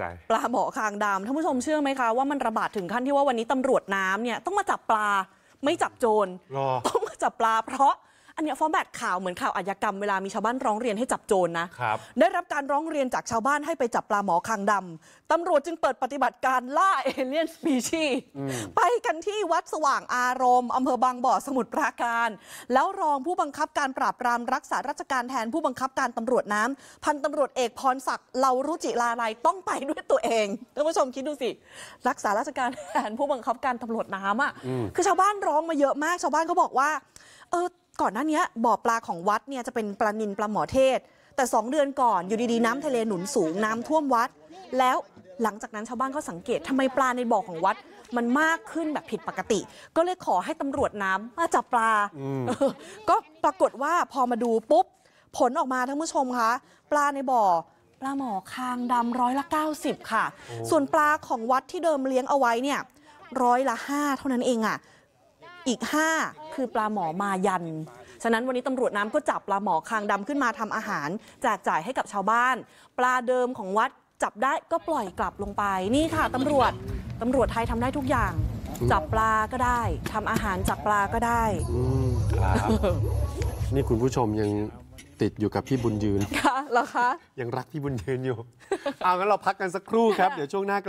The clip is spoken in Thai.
จปลาหมอคางดำท่านผู้ชมเชื่อไหมคะ ว่ามันระบาดถึงขั้นที่ว่าวันนี้ตำรวจน้ำเนี่ยต้องมาจับปลา ไม่จับโจรต้องมาจับปลาเพราะอันนี้ฟอร์แมตข่าวเหมือนข่าวอาญากรรมเวลามีชาวบ้านร้องเรียนให้จับโจรนนะครับได้รับการร้องเรียนจากชาวบ้านให้ไปจับปลาหมอคางดำตำรวจจึงเปิดปฏิบัติการล่าเอเลี่ยนสปีชีส์ไปกันที่วัดสว่างอารมณ์อำเภอบางบ่อ สมุทรปราการ แล้วรองผู้บังคับการปราบปรามรักษาราชการแทนผู้บังคับการตำรวจน้ำพันตำรวจเอกพรศักดิ์เลารุจิลาลัยต้องไปด้วยตัวเองท่านผู้ชมคิดดูสิ รักษาราชการแทนผู้บังคับการตำรวจน้ำอ่ะคือชาวบ้านร้องมาเยอะมาก ชาวบ้านเขาบอกว่าเออก่อนหน้านี้บ่อปลาของวัดเนี่ยจะเป็นปลานินปลาหมอเทศ แต่สองเดือนก่อนอยู่ดีๆน้ำทะเลหนุนสูงน้ำท่วมวัด แล้วหลังจากนั้นชาวบ้านก็สังเกต ทำไมปลาในบ่อของวัดมันมากขึ้นแบบผิดปกติ ก็เลยขอให้ตำรวจน้ำมาจับปลา ก็ปรากฏว่าพอมาดูปุ๊บ ผลออกมาท่านผู้ชมคะปลาในบ่อ ปลาหมอคางดำร้อยละ 90 ค่ะ ส่วนปลาของวัดที่เดิมเลี้ยงเอาไว้เนี่ยร้อยละ 5 เท่านั้นเองอะ่ะอีก 5 คือปลาหมอมายัน ฉะนั้นวันนี้ตำรวจน้ำก็จับปลาหมอคางดำขึ้นมาทำอาหารแจกจ่ายให้กับชาวบ้าน ปลาเดิมของวัดจับได้ก็ปล่อยกลับลงไป นี่ค่ะตำรวจตำรวจไทยทำได้ทุกอย่าง จับปลาก็ได้ทำอาหารจากปลาก็ได้อืนี่คุณผู้ชมยังติดอยู่กับพี่บุญยืน ค่ะ เหรอคะยังรักพี่บุญยืนอยู่เอางั้นเราพักกันสักครู่ครับเดี๋ยวช่วงหน้ากลับ